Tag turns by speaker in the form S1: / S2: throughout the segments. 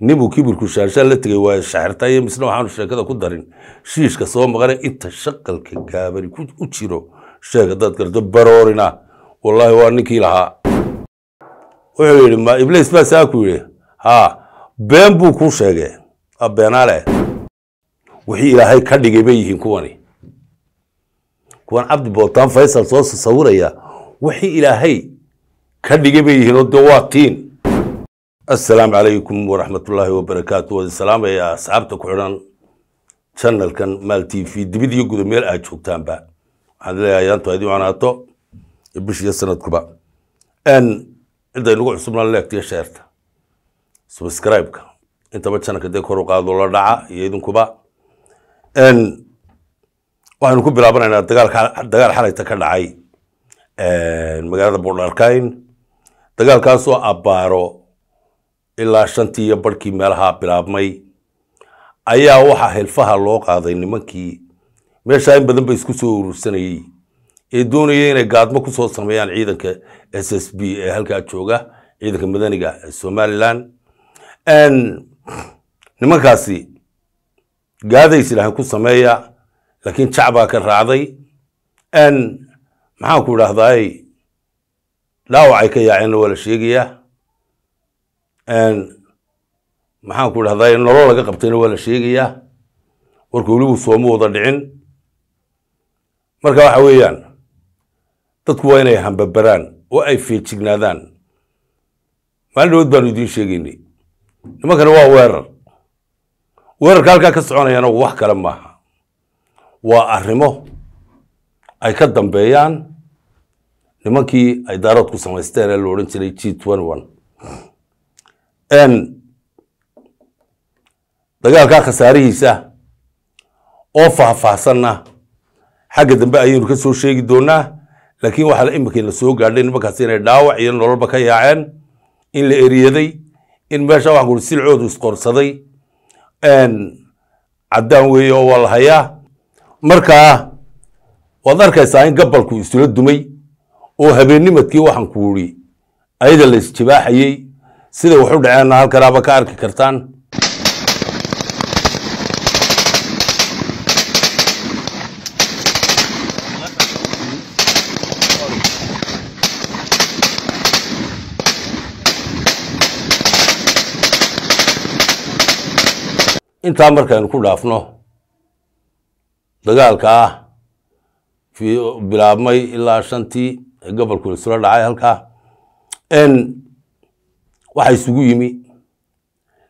S1: ninbuu kibirku shaarshaa la tegay waayo shaxirtay misna waxaanu sheekada ku darin shiishka soo maqane inta shaqalka gaabani u jiro sheeg haddaad garto baroorina wallaahi waa ninkii lahaa wuxuu yidhi ma ibliis baa saa ku yidhi haa been buu kuu sheegee beenaale wixii ilaahay ka dhigay bay yihiin kuwani kuwan cabdi bootaan faysal soo sawiraya wixii ilaahay ka dhigay bay yihiin oo waa tiin assalaamu calaykum waraxmatullaahi wabarakaatu waadi salaamayaa asxaabta ku xidhan janalkan maal t v dibid iyo guda meel aad joogtaanba waxaan leeyahay yaantu adii wanaato bishiiyo sanadkuba cidda inugu cusubnaan leegtiyo sheerta subscribe-ka intaba janalka dee kor u qaado la dhaca iyo idinkuba waxaynu ku bilaabanaynaa dagaal xalayta ka dhacay magaalada buurdarkayn dagaalkaasoo abaaro ilaa shantii iyo barhkii meelahaa bilaabmay ayaa waxaa hilfaha loo qaaday nimankii meeshaa in badan ba isku soo urursanayey ee doonayay inay gaadmo ku soo sameeyaan ciidanka s s b ee halkaa jooga ciidanka madaniga ee somalilan nimankaasi gaadays idhahan ku sameeya laakiin jacbaa ka raacday maxaan ku idhaahdaay dhaawacay ka yaaceenna waa la sheegayaa maxaan ku dhahdaa in laga qabtayna waa la sheegayaa warka welibu sooma wada dhicin marka waxa weeyaan dadku waa inay hambabaraan oo ay feejignaadaan maalin dhawood baanu idiin sheegaynay nimankana waa weerar weerarka halkaa ka soconayana wax kale maaha waa arrimo ay ka dambeeyaan nimankii ay daaradku samaysteen ee la odhan jiray g dagaalkaa khasaarihiisa oo faahfaahsanna xagga dambe ayaynu kasoo sheegi doonaa laakiin waxaa iminkay na soo gaadhay nimankaas inay dhaawac iyo nololba ka yaaceen in la eriyaday in meesha waxaan kuhi silcoodu isqorsaday caddaan weeye oo waa la hayaa markaa waad arkaysaa in gabalku isula dumay oo habeenimadkii waxaan ku idhi ayada la isjibaaxayey sida waxu dhaceenna halkanaaba ka arki kartaan intaa markaynu ku dhaafno dagaalka ah bilaabmay ilaa shantii gobolku isula dhacay halkaa waxaa isugu yimi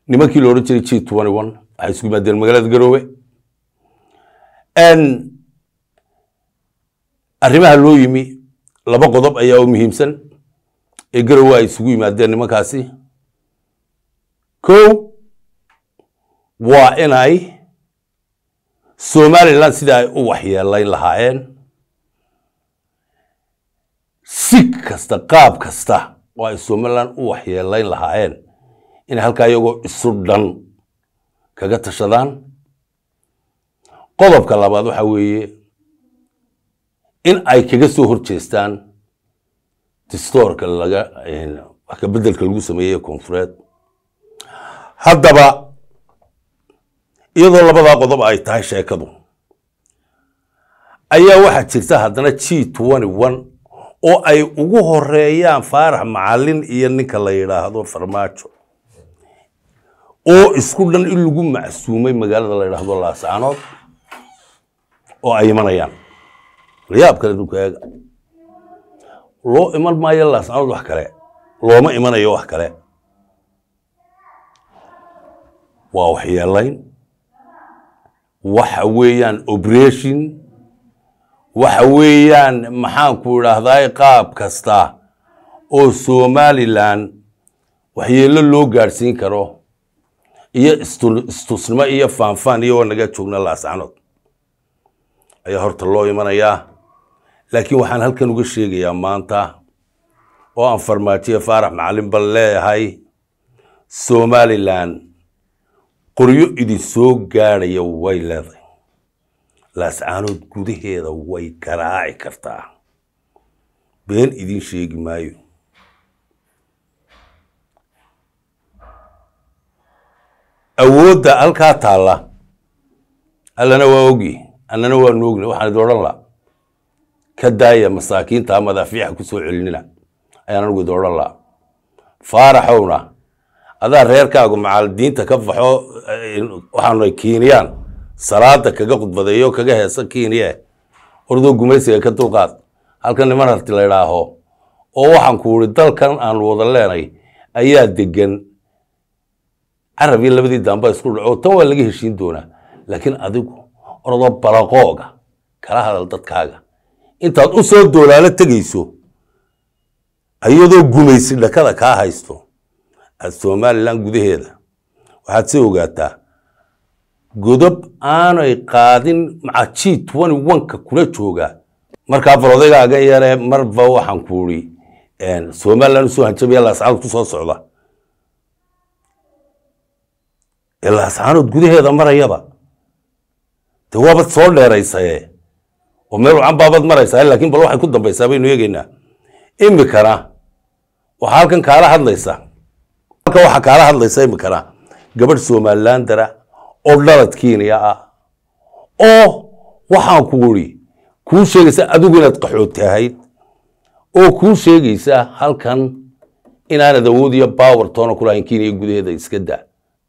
S1: nimankii lo odhan jiray g waxay isugu yimaadeen magaalada garoowe arrimaha loo yimi laba qodob ayaa u muhiimsan ee garowe ay isugu yimaadeen nimankaasi kow waa inay somalilan sida ay u waxyeelayn lahaayeen si kasta qaab kasta oo ay somalilan u waxyeelayn lahaayeen inay halkaa iyagoo isu dhan kaga tashadaan qodobka labaad waxaa weeye in ay kaga soo horjeestaan distoorka laga wax ka beddelka lagu sameeyey koonfureed haddaba iyadoo labadaa qodob ay tahay sheekadu ayaa waxaa jirta haddana g one oo ay ugu horeeyaan faarax macalin iyo ninka la yidhaahdo farmaajo oo isku dhan in lagu macsuumay magaalada la yidhaahdo laasaanood oo ay imanayaan layaab kale dulka loo iman maayo laasaanood wax kale looma imanayo wax kale waa waxyeelayn waxa weeyaan obration waxa weeyaan maxaan ku idhaahdaa qaab kasta oo somalilan waxyeelo loo gaadhsiin karo iyo istusnimo iyo faanfaan iyagoo naga joogna laascanood ayaa horta loo imanayaa laakiin waxaan halkan uga sheegayaa maanta oo aan farmaajiye faarax macalin bal leeyahay somalilan qoryo idin soo gaadhaya way leedahay laascaanood gudaheeda way garaaci kartaa been idin sheegi maayo awoodda halkaa taalla allana waa ogi annana waa noogna waxaan idi odhan laa ka daaya masaakiinta madaafiixa ku soo celinina ayaan anigu idi odhan laa faaraxowna adaa reerkaagu macaldiinta ka baxo eh, waxaanay kiiniyaan salaada kaga khudbadeeyo kaga heesa keniya ordoo gumaysiga ka dulqaad halkan niman harti la idhaaho oo waxaan ku uri dalkan aan wada leenay ayaa degan carab iyo labadii daamba isku dhaco tan waa laga heshiin doonaa laakiin adigu ordo balaqooga kala hadal dadkaaga intaad u soo doolaalo tegayso iyadoo gumaysi dhakada kaa haysto aada somalilan gudaheeda waxaad si ogaataa godob aanay qaadin maca g twenty kula jooga markaa bal odagaaga yare marba waxaan ku somalilan usoo hanjabaya laascaanood ku soo socda ee laascaanood gudaheeda marayaba dee waabad soo dheeraysaye oo meel wacan baabad maraysaa lakiin bal waxay ku dambaysaa baynu eegeynaa imikana waxaa halkan kaala hadlaysa halkan waxaa kaala hadlaysa imikana gabadh somalilandara oo dharad keenaya ah oo waxaan ku idhi kuu sheegaysa adigu inaad qaxood tahayd oo kuu sheegaysa halkan inaanad awood iyo baawer toona kulahayn kenya gudaheeda iska da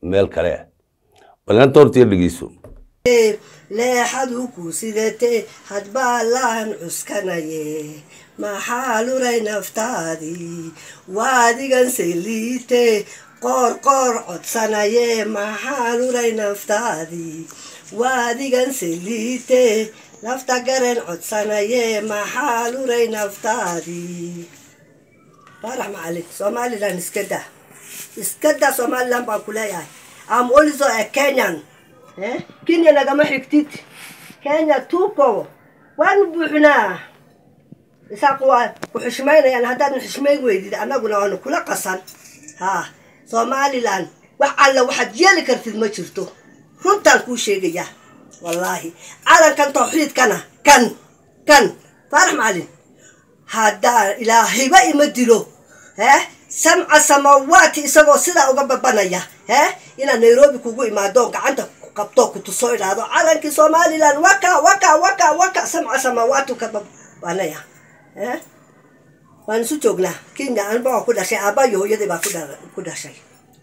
S1: meel kale balnanta horta yar dhegeyso
S2: eh, leexad hukuu sidatee hadbaa laan cuskanaye maxaa lulay naftaadii waadigansay liitee qoor qoor codsanaye maxaan ulay naftaadii waadigan seliite nafta garen codsanayee maxaan ulay naftaadii macalin somalilan iskada iskada somalilan baan ku leeyahay am oliso e kenyan eh? kenya nagama xigtid kenya tuko waanu buuxnaa isaaqu waa ku xishmaynayaan haddaadna xishmayn weydid annaguna waanu kula qasan ha somalilan wax alla waxaad yeeli kartid ma jirto runtaan kuu sheegayaa wallaahi calankan tawxiidkana kan kan faarax macalin haddaa ilaa ima dilo hee samca samawaati isagoo sidaa uga babanaya hee inaad nairobi kugu imaadoo gacanta qabto ku tusoo idhaahdo calankii somalilan waka waka waka waka samca samaawaati uka babanaya hee waan isu joognaa kenya anbaa ku dhashay aabbayo hooyaday baa ku dhashay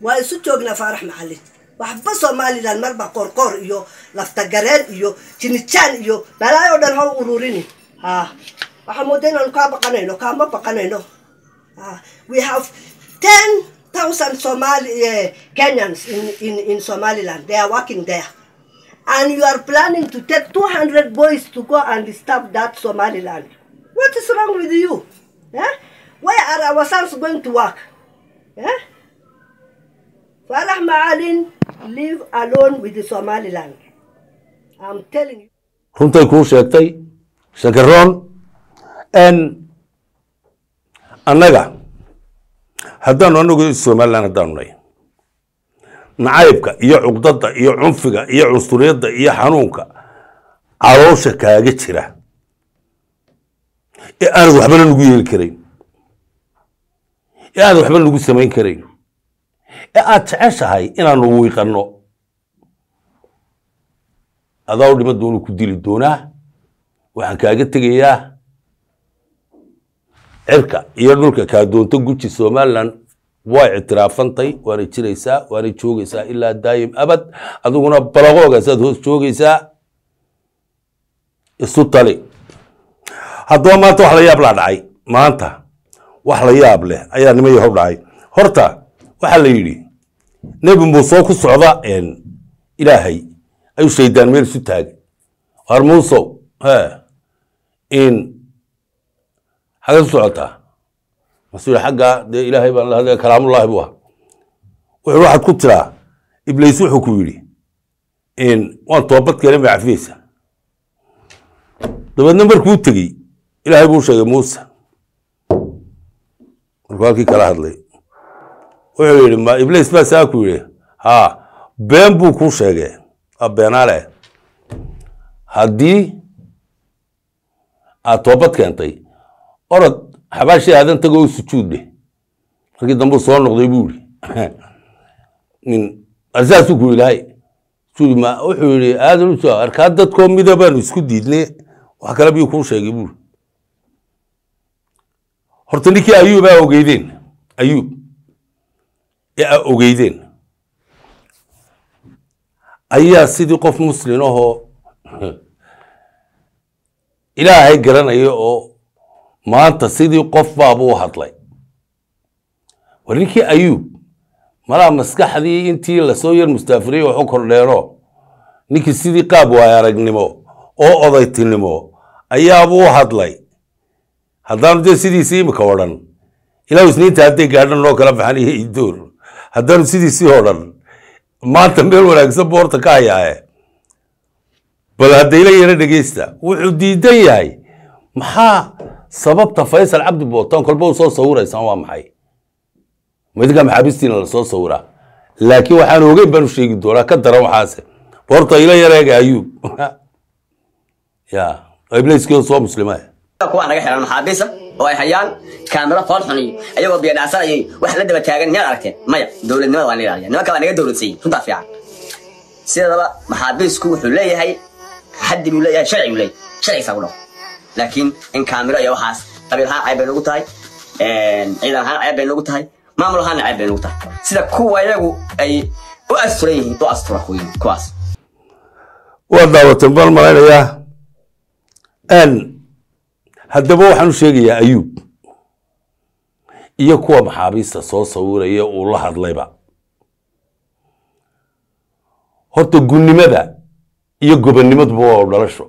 S2: waan isu joognaa faarax macalin waxba somalilan marba qoorqoor iyo laftagareen iyo jinijaan iyo balaayo dhan ho ururini ha ah, waxaa mooda inaanu kaa baqanayno kaama baqanayno ah, we have ten thousand somali eh, kenyans in somaliland they are working there and you are planning to take two hundred boys to go and disturb that somaliland what is wrong with you Eh? Where are our sons going to work? Eh? Farah Maalin live alone with the Somaliland. I'm telling you.
S1: runtay kuu e sheegtay shakiroon annaga haddaanu anagu e somaliland haddaanu nay nacaybka iyo cuqdadda iyo cunfiga iyo cunsuriyadda iyo xanuunka caloosha kaaga jira ee aanad waxbana lagu yeeli karayn ee aanad waxba lagu samayn karayn ee aad jeceshahay inaanu wiiqanno adaa dhima doonuu ku dili doonaa waxaan kaaga tegayaa cirka iyo dhulka kaa doonta guji somalilan waa ictiraafantay waanay jiraysaa waanay joogaysaa ilaa daayim abad adiguna balaqoogaasaad hoos joogaysaa isu tali haddaba maanta wax la yaab laa dhacay maanta wax la yaab leh ayaa nima yahob dhacay horta waxaa la yidhi nebi muuse ku socda ilaahay ayuu shaydaan meel isu taagay war muusow in xagee socotaa masuu xaggaa dee ilaahay baan la hadlaya kalaamullaahi buu ahaa wuxuu waxaad ku tiraa ibliis wuxuu ku yidhi waan toobad keena macafiyeysa dabeedna markuu tegey ilaahay buu sheegay muuse markuu halkii kala hadlay wuxuu yidhi ma ibliis baa saa ku yidhi haa been buu kuu sheegay abeenaaleh haddii aad toobad keentay orod xabaashii aadan tago u sujuuddhe markii dambeu soo noqday buu yidhi saasuu ku yidhi wuxuu yidhi aadan arkaa dadkoo mida baanu isku diidnay wax kale biyuu kuu sheegay buuri horta ninkii ayuubaa ogeydeen ayuub a ogeydeen ayaa sidii qof muslin ahoo ilaahay garanaya oo maanta sidii qof baabuu hadlay war ninkii ayuub malaa maskaxdii intii lasoo yar mustaafiriyey waxu kordheeno ninkii sidii qaab waay aragnimo oo odaytinimo ayaabuu hadlay haddaanu dee sidiisii imika o dhan ilaa isniinta hadday gaadhan noo kala baxan iyo haddaanu sidiisii oo maanta meel wanaagsan boorta ka hayaae bal haddayla yara dhegeysta wuxuu diidan yahay maxaa sababta faysal cabdi bootaan kolba u soo sawiraysaan waa maxay midinka maxaabiistiina la soo sawiraa laakiin waxaan ogeyn baan sheegi doonaa ka daran waxaase boorta ila yareega ayuub ya ibliiskiioo soo muslima
S2: kuwaa naga xiran maxaabiisa oo ay hayaan kaamiro fool xun iyo ayagoo biyadhacsan ayay wax la daba taagan miyaad aragteen maya dowladnimada waa nilaaliya nimanka baa naga dowladsiiyey runtaa fiican sidaba maxaabiisku wuxuu leeyahay xaddi buu leeyahay sharci buu leeyahay sharcigiisa ku dhaqo laakiin in kaamiro iyo waxaas qabiil ahaan ceeb bay noogu tahay ciidan ahaan ceeb bay noogu tahay maamul ahaanna ceeb bay noogu tahay sida kuwa iyagu ay u
S1: asturan yihiin u astura kuwaas waa daawatan baan malaynayaa haddaba waxaan u sheegayaa ayuub iyo kuwa maxaabiista soo sawiraya uu la hadlayba horta gunnimada iyo gobonnimaduba waa dhalasho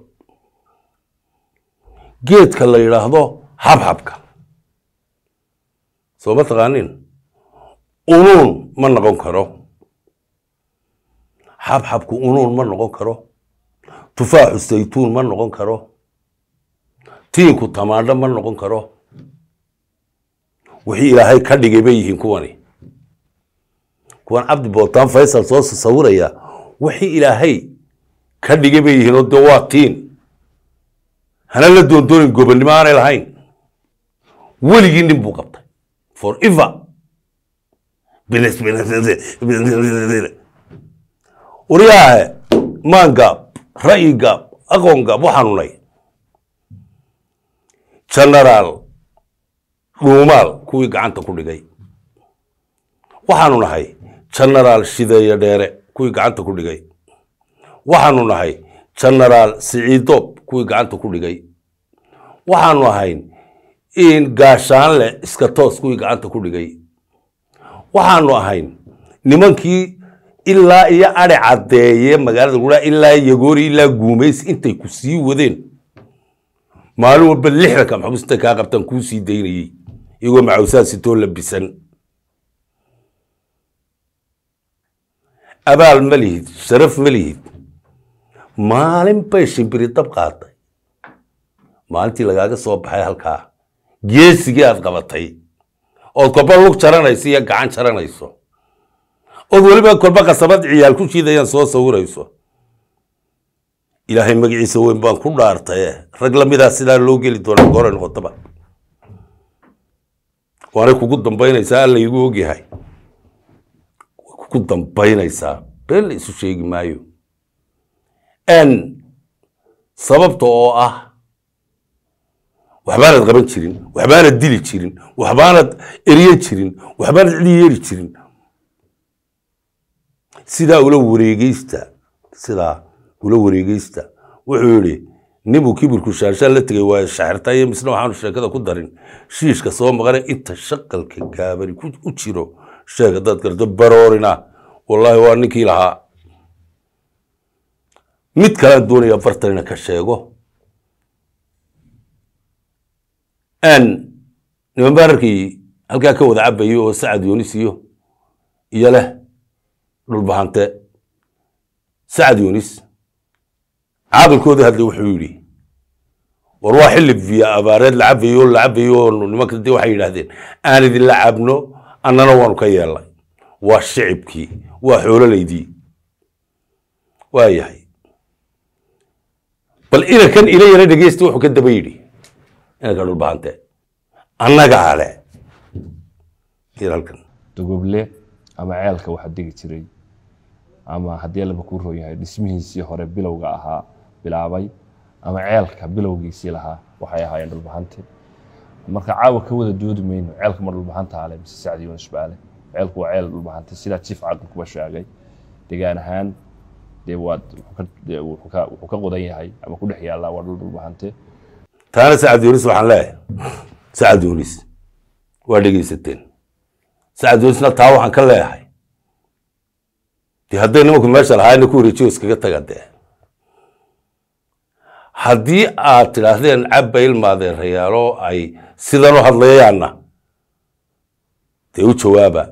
S1: geedka la yidhaahdo habhabka soo ma taqaanin unuun ma noqon karo habxabku unuun ma noqon karo tufaaxu saytuun ma noqon karo tiinku tamaadho ma noqon karo wixii ilaahay ka dhigay bay yihiin kuwani kuwan cabdi bootaan faysal soo sawiraya wixii ilaahay ka dhigay bay yihiin oo de waa tiin hana la doondoonin gobonnimo aanay lahayn weligii nin buu qabtay for ever uryaahe maangaab ra'yigaab aqoongaab waxaanunay janaraal dhuumaal kuwii gacanta ku dhigay waxaanu nahay janaraal shideeye dheere kuwii gacanta ku dhigay waxaanu nahay janaraal siciidoob kuwii gacanta ku dhigay waxaanu ahayn in gaashaanle iska toos kuwii gacanta ku dhigay waxaanu ahayn nimankii ilaa iyo ade caddeeye magaalada guraa ilaa yagoori ilaa guumays intay ku sii wadeen maalin walba lixdan ka kaa qabtaan kuu sii daynayey iyagoo macawsaha sitoo labisan abaal ma lihid sharaf ma lihid maalin bay shimbiri dab qaatay maalintii lagaaga soo baxay halkaa geesigii aad qabatay ood kolba lug jaranayso iyo gacan jaranayso ood weliba kolba qasabad ciyaal ku shiidayaan soo sawirayso ilaahay magaciisa weyn baan ku dhaartaye rag lamidaa ah sidaa loo geli doonaa goore noqotaba waanay kugu dambaynaysaa alla igu ogyahay way kugu dambaynaysaa been la isu sheegi maayo sababta oo ah waxbaanad qaban jirin waxbaanad dili jirin waxbaanad eryan jirin waxbaanad cidi yeeri jirin sidaa ula wareegeysta sidaa ula wareegeysta wuxuu yidhi nibuu kibirku shaarshaan la tegay waayo shaxirtaayo misna waxaanu sheekada ku darin shiishka soo maqane inta shaqalka gaabani u jiro sheeg haddaad garto baroorina wallaahi waa ninkii lahaa mid kalean doonayaa bartanina ka sheego n niman halkaa ka wada cabayay oo sacad yuunisiyo iyo leh dhulbahante sacad yunis caaqilkooda hadlay wuxuu yidhi war waa xili biya abaareed la cabayo la nimanka dee waxay yidhaahdeen aan idinla cabno annana waanu ka yeelnay waa shicibkii waa xoololaydii waayahay bal inankan ila yara dhegeysta wuxuu ka daba yidhi inanka dhulbaante annaga ale dogoble ama ceelka waxaa degi jiray ama haddii laba kuu rooyahay dhismihiisii hore bilowga ahaa bilaabay ama ceelka bilowgiisii lahaa waxay ahaayeen dhulbahanti marka caawa ka wada doodi mayno ceelka ma dhulbahantaale mise sacdi yuunus baale ceelku waa ceel dhulbahantay sidaa jiif caqilkuba sheegay degaan ahaan dee waad wuxuu ka qodan yahay ama ku dhex yaallaa waa dhul dhulbahante taana sacad yuunus waxaan leeyahay sacad yuunus waa dhegaysateen sacad yuunusna taa waxaan ka leeyahay dee hadday nimanku meesha lahaayna ku wareejiyo iskaga taga dee haddii aad tidhaahdeen cabba ilmaadee rayaalo ay sidan u hadlayaanna dee u jawaaba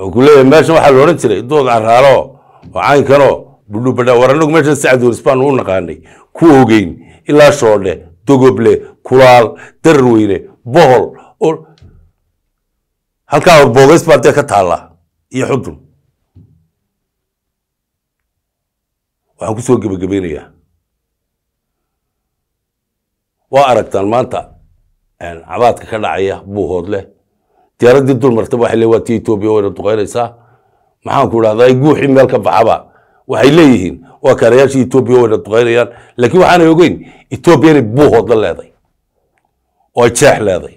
S1: oo ku leeyahay meeshan waxaa la odhan jiray dood caraaloo oo caynkanoo budhubadha war annagu meeshan sacduuris baanu u naqaanay ku ogeyn ilaa shoodhe dogoble kulaal darweyne bohol oo halkaa horboogays baa dee ka taalla iyo xudun waxaan ku soo gebagabaynayaa waa aragtaan maanta cabaadka ka dhacaya buuhoodleh diyaaradii dul marta waale waa ti etoobiya wayna duqaynaysaa maxaan ku idhahdaa guuxii meel ka baxaba waxay leeyihiin waa kaarayaashii etoobiya wayna duqaynayaan laakiin waxaanay ogeyn etoobiya inay buuhoodla leeday oo jeex leeday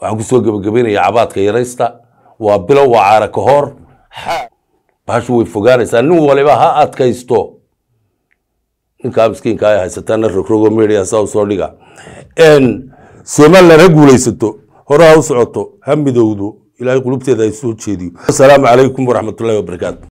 S1: waxaan kusoo gebagabaynaya cabaadka yaraysta waa bilow waa caara ka hor bahashu way fogaanaysaa nin waliba ha adkaysto ninkaa miskiinka ay haysataana rogrogo media saa usoo dhiga somalilan ha guulaysato hore ha u socoto ha midowdo ilaahay qulubteeda ay soo jeediyo asalaamu calaykum waraxmatullahi wabarakaatu